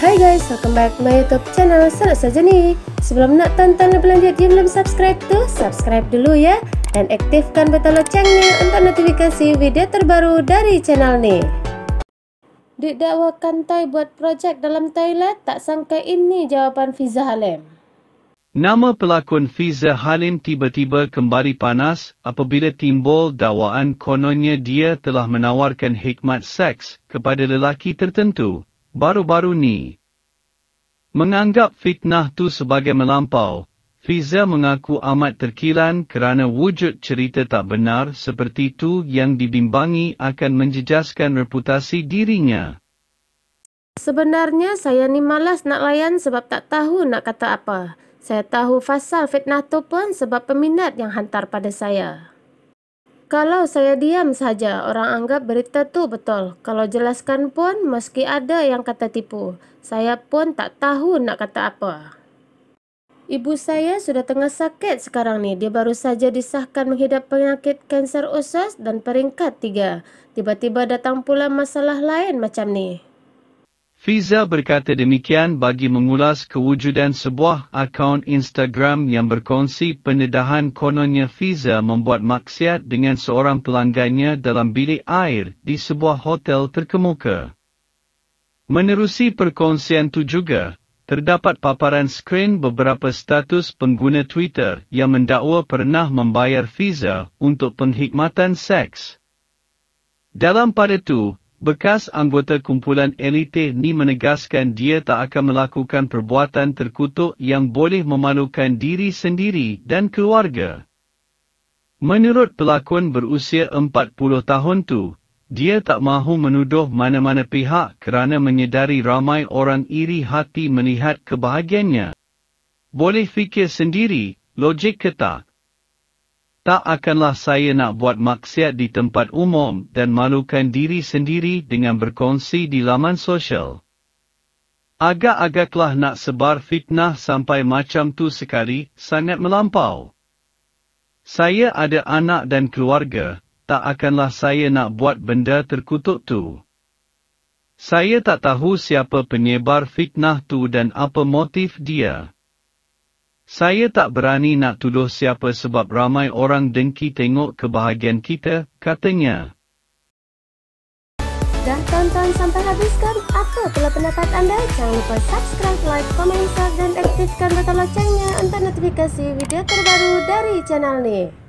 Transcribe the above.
Hai guys, welcome back to my YouTube channel. Salah saja ni. Sebelum nak tonton lebih lanjut, jangan belum subscribe tu, subscribe dulu ya. Dan aktifkan butang loncengnya untuk notifikasi video terbaru dari channel ni. Didakwakan Thai buat projek dalam toilet, tak sangka ini jawapan Fiza Halim. Nama pelakon Fiza Halim tiba-tiba kembali panas apabila timbul dakwaan kononnya dia telah menawarkan hikmat seks kepada lelaki tertentu baru-baru ni. Menganggap fitnah tu sebagai melampau, Fiza mengaku amat terkilan kerana wujud cerita tak benar seperti tu yang dibimbangi akan menjejaskan reputasi dirinya. Sebenarnya saya ni malas nak layan sebab tak tahu nak kata apa. Saya tahu fasal fitnah tu pun sebab peminat yang hantar pada saya. Kalau saya diam saja, orang anggap berita tu betul. Kalau jelaskan pun, meski ada yang kata tipu, saya pun tak tahu nak kata apa. Ibu saya sudah tengah sakit sekarang ni. Dia baru saja disahkan menghidap penyakit kanser usus dan peringkat tiga. Tiba-tiba datang pula masalah lain macam ni. Fiza berkata demikian bagi mengulas kewujudan sebuah akaun Instagram yang berkongsi pendedahan kononnya Fiza membuat maksiat dengan seorang pelanggannya dalam bilik air di sebuah hotel terkemuka. Menerusi perkongsian itu juga, terdapat paparan skrin beberapa status pengguna Twitter yang mendakwa pernah membayar Fiza untuk penghikmatan seks. Dalam pada itu, bekas anggota kumpulan elit ni menegaskan dia tak akan melakukan perbuatan terkutuk yang boleh memalukan diri sendiri dan keluarga. Menurut pelakon berusia 40 tahun tu, dia tak mahu menuduh mana-mana pihak kerana menyedari ramai orang iri hati melihat kebahagiannya. Boleh fikir sendiri, logik ke tak? tak akanlah saya nak buat maksiat di tempat umum dan malukan diri sendiri dengan berkongsi di laman sosial. Agak-agaklah nak sebar fitnah sampai macam tu sekali, sangat melampau. Saya ada anak dan keluarga, tak akanlah saya nak buat benda terkutuk tu. Saya tak tahu siapa penyebar fitnah tu dan apa motif dia. Saya tak berani nak tuduh siapa sebab ramai orang dengki tengok kebahagiaan kita, katanya. Dah tonton sampai habis kan? Apa pula pendapat anda? Jangan lupa subscribe, like, komen, share dan aktifkan butang loncengnya untuk notifikasi video terbaru dari channel ni.